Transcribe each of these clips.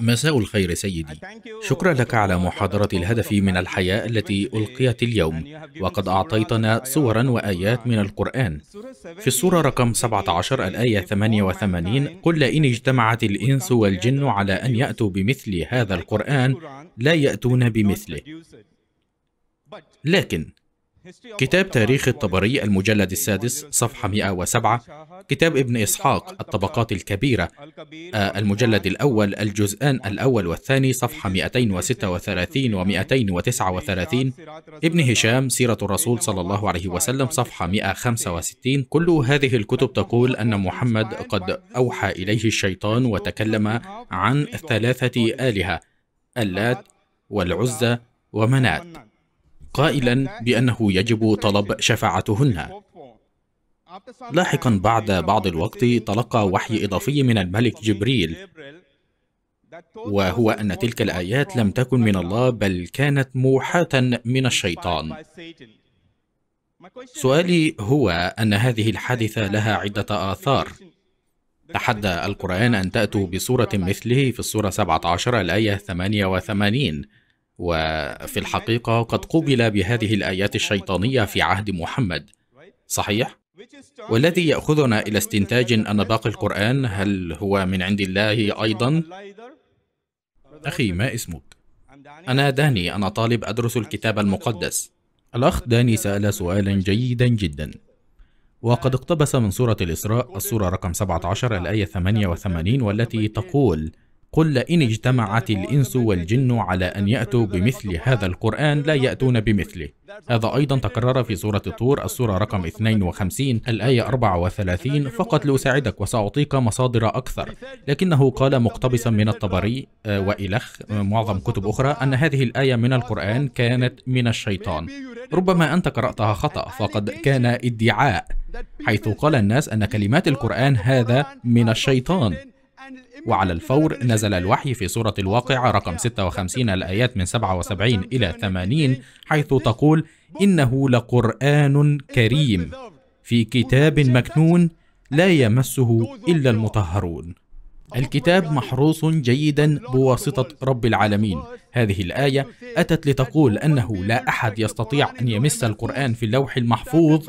مساء الخير سيدي شكرا لك على محاضرة الهدف من الحياة التي ألقيت اليوم وقد أعطيتنا صورا وآيات من القرآن في الصورة رقم 17 الآية 88 قل إن اجتمعت الإنس والجن على أن يأتوا بمثل هذا القرآن لا يأتون بمثله لكن كتاب تاريخ الطبري المجلد السادس صفحة 107 كتاب ابن إسحاق الطبقات الكبيرة آه، المجلد الأول الجزءان الأول والثاني صفحة 236 و 239 ابن هشام سيرة الرسول صلى الله عليه وسلم صفحة 165 كل هذه الكتب تقول أن محمد قد أوحى إليه الشيطان وتكلم عن ثلاثة آلهة اللات والعزى ومنات قائلا بأنه يجب طلب شفاعتهن لاحقا بعد بعض الوقت تلقى وحي إضافي من الملك جبريل وهو أن تلك الآيات لم تكن من الله بل كانت موحاة من الشيطان سؤالي هو أن هذه الحادثة لها عدة آثار تحدى القرآن أن تأتوا بصورة مثله في الصورة 17 الآية 88 وفي الحقيقة قد قُبل بهذه الآيات الشيطانية في عهد محمد صحيح؟ والذي يأخذنا إلى استنتاج أن باقي القرآن هل هو من عند الله أيضا؟ أخي ما اسمك؟ أنا داني أنا طالب أدرس الكتاب المقدس الأخ داني سأل سؤالا جيدا جدا وقد اقتبس من سورة الإسراء السورة رقم 17 الآية 88 والتي تقول قل لئن اجتمعت الإنس والجن على أن يأتوا بمثل هذا القرآن لا يأتون بمثله هذا أيضا تكرر في سورة الطور السورة رقم 52 الآية 34 فقط لأساعدك وسأعطيك مصادر أكثر لكنه قال مقتبسا من الطبري آه، وإلخ آه، معظم كتب أخرى أن هذه الآية من القرآن كانت من الشيطان ربما أنت قرأتها خطأ فقد كان ادعاء حيث قال الناس أن كلمات القرآن هذا من الشيطان وعلى الفور نزل الوحي في سورة الواقعة رقم 56 الآيات من 77 إلى 80 حيث تقول إنه لقرآن كريم في كتاب مكنون لا يمسه إلا المطهرون الكتاب محروس جيدا بواسطة رب العالمين هذه الآية أتت لتقول أنه لا أحد يستطيع أن يمس القرآن في اللوح المحفوظ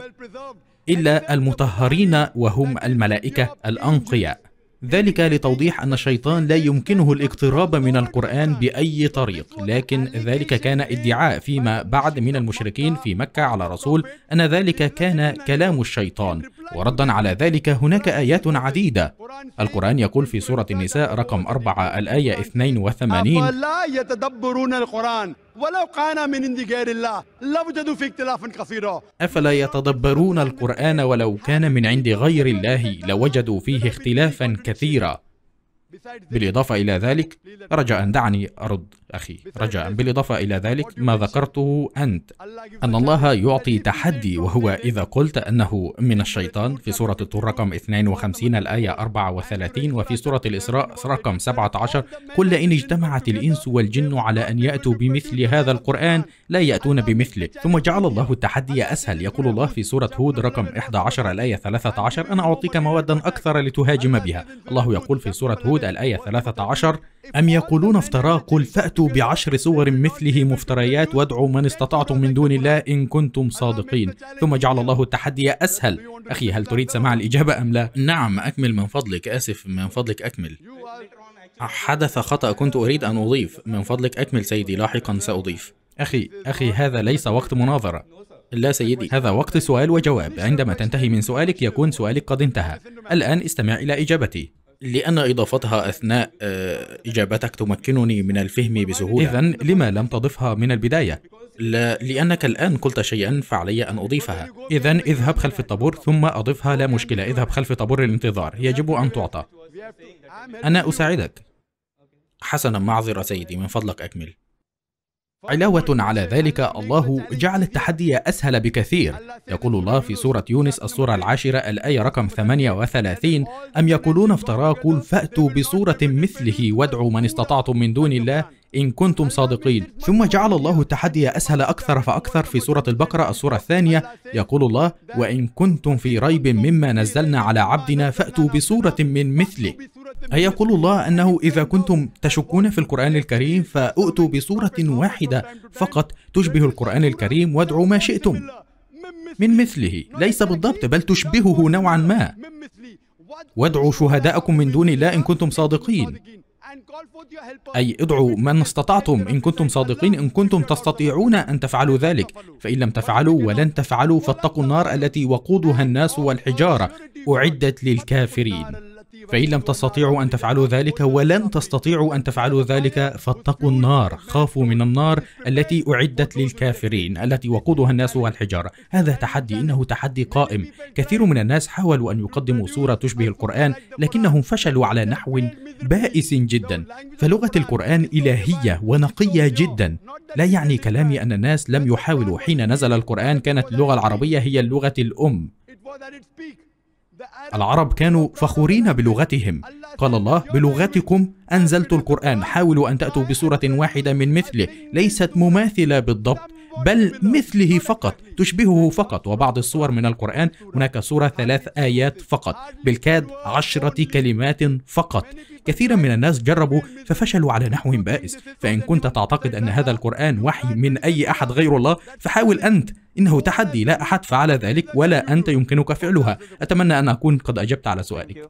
إلا المطهرين وهم الملائكة الأنقياء ذلك لتوضيح أن الشيطان لا يمكنه الاقتراب من القرآن بأي طريق لكن ذلك كان ادعاء فيما بعد من المشركين في مكة على رسول أن ذلك كان كلام الشيطان وردا على ذلك هناك آيات عديدة القرآن يقول في سورة النساء رقم 4 الآية 82 أفلا يتدبرون القرآن ولو كان من عند غير الله لوجدوا في اختلاف كثيرا أفلا يتدبرون القرآن ولو كان من عند غير الله لوجدوا فيه اختلافا كثيرا بالإضافة إلى ذلك رجاء دعني أرد أخي رجاء بالإضافة إلى ذلك ما ذكرته أنت أن الله يعطي تحدي وهو إذا قلت أنه من الشيطان في سورة الطور رقم 52 الآية 34 وفي سورة الإسراء رقم 17 قل إن اجتمعت الإنس والجن على أن يأتوا بمثل هذا القرآن لا يأتون بمثله ثم جعل الله التحدي أسهل يقول الله في سورة هود رقم 11 الآية 13 أنا أعطيك موادا أكثر لتهاجم بها الله يقول في سورة هود الآية 13 أم يقولون افتراه قل فأتوا فأتوا بعشر صور مثله مفتريات وادعوا من استطعتم من دون الله إن كنتم صادقين ثم جعل الله التحدي أسهل أخي هل تريد سماع الإجابة أم لا؟ نعم أكمل من فضلك آسف من فضلك أكمل حدث خطأ كنت أريد أن أضيف من فضلك أكمل سيدي لاحقا سأضيف أخي أخي هذا ليس وقت مناظرة لا سيدي هذا وقت سؤال وجواب عندما تنتهي من سؤالك يكون سؤالك قد انتهى الآن استمع إلى إجابتي لأن إضافتها أثناء آه، إجابتك تمكنني من الفهم بسهولة إذا لما لم تضفها من البداية؟ لا لأنك الآن قلت شيئا فعلي أن أضيفها إذا اذهب خلف الطابور ثم أضفها لا مشكلة اذهب خلف طابور الانتظار يجب أن تعطى أنا أساعدك حسنا معذرة سيدي من فضلك أكمل علاوة على ذلك الله جعل التحدي أسهل بكثير يقول الله في سورة يونس السورة العاشرة الآية رقم 38 أم يقولون افتراه قل فأتوا بسورة مثله وادعوا من استطعتم من دون الله إن كنتم صادقين ثم جعل الله التحدي أسهل أكثر فأكثر في سورة البقرة السورة الثانية يقول الله وإن كنتم في ريب مما نزلنا على عبدنا فأتوا بسورة من مثله يقول الله أنه إذا كنتم تشكون في القرآن الكريم فأؤتوا بصورة واحدة فقط تشبه القرآن الكريم وادعوا ما شئتم من مثله ليس بالضبط بل تشبهه نوعا ما وادعوا شهداءكم من دون الله إن كنتم صادقين أي ادعوا من استطعتم إن كنتم صادقين إن كنتم تستطيعون أن تفعلوا ذلك فإن لم تفعلوا ولن تفعلوا فاتقوا النار التي وقودها الناس والحجارة أعدت للكافرين فإن لم تستطيعوا أن تفعلوا ذلك ولن تستطيعوا أن تفعلوا ذلك فاتقوا النار خافوا من النار التي أعدت للكافرين التي وقودها الناس والحجارة هذا تحدي إنه تحدي قائم كثير من الناس حاولوا أن يقدموا صورة تشبه القرآن لكنهم فشلوا على نحو بائس جدا فلغة القرآن إلهية ونقية جدا لا يعني كلامي أن الناس لم يحاولوا حين نزل القرآن كانت اللغة العربية هي اللغة الأم العرب كانوا فخورين بلغتهم قال الله بلغتكم أنزلت القرآن حاولوا أن تأتوا بسورة واحدة من مثله ليست مماثلة بالضبط بل مثله فقط تشبهه فقط وبعض الصور من القرآن هناك صورة ثلاث آيات فقط بالكاد عشرة كلمات فقط كثيرا من الناس جربوا ففشلوا على نحو بائس فإن كنت تعتقد أن هذا القرآن وحي من أي أحد غير الله فحاول أنت إنه تحدي لا أحد فعل ذلك ولا أنت يمكنك فعلها أتمنى أن أكون قد أجبت على سؤالك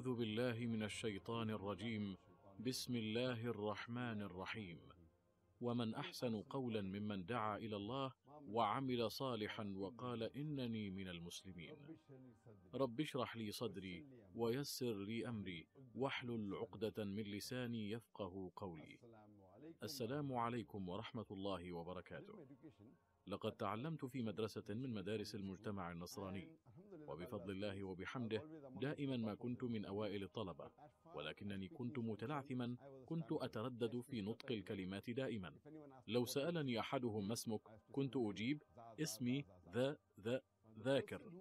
أعوذ بالله من الشيطان الرجيم بسم الله الرحمن الرحيم ومن أحسن قولا ممن دعا إلى الله وعمل صالحا وقال إنني من المسلمين رب اشرح لي صدري ويسر لي أمري واحلل عقدة من لساني يفقه قولي السلام عليكم ورحمة الله وبركاته لقد تعلمت في مدرسة من مدارس المجتمع النصراني وبفضل الله وبحمده دائما ما كنت من أوائل الطلبة ولكنني كنت متلعثما كنت أتردد في نطق الكلمات دائما لو سألني أحدهم ما اسمك كنت أجيب اسمي ذا ذا ذاكر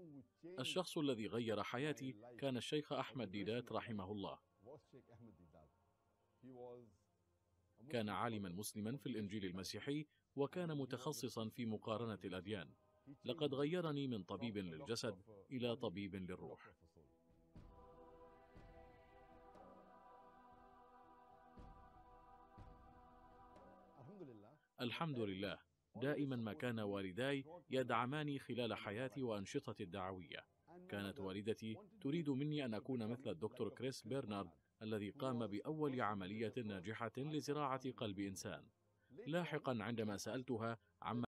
الشخص الذي غير حياتي كان الشيخ أحمد ديدات رحمه الله كان عالما مسلما في الإنجيل المسيحي وكان متخصصا في مقارنة الأديان لقد غيرني من طبيب للجسد إلى طبيب للروح الحمد لله دائما ما كان والداي يدعماني خلال حياتي وأنشطتي الدعوية كانت والدتي تريد مني أن أكون مثل الدكتور كريس بيرنارد الذي قام بأول عملية ناجحة لزراعة قلب إنسان لاحقا عندما سألتها عما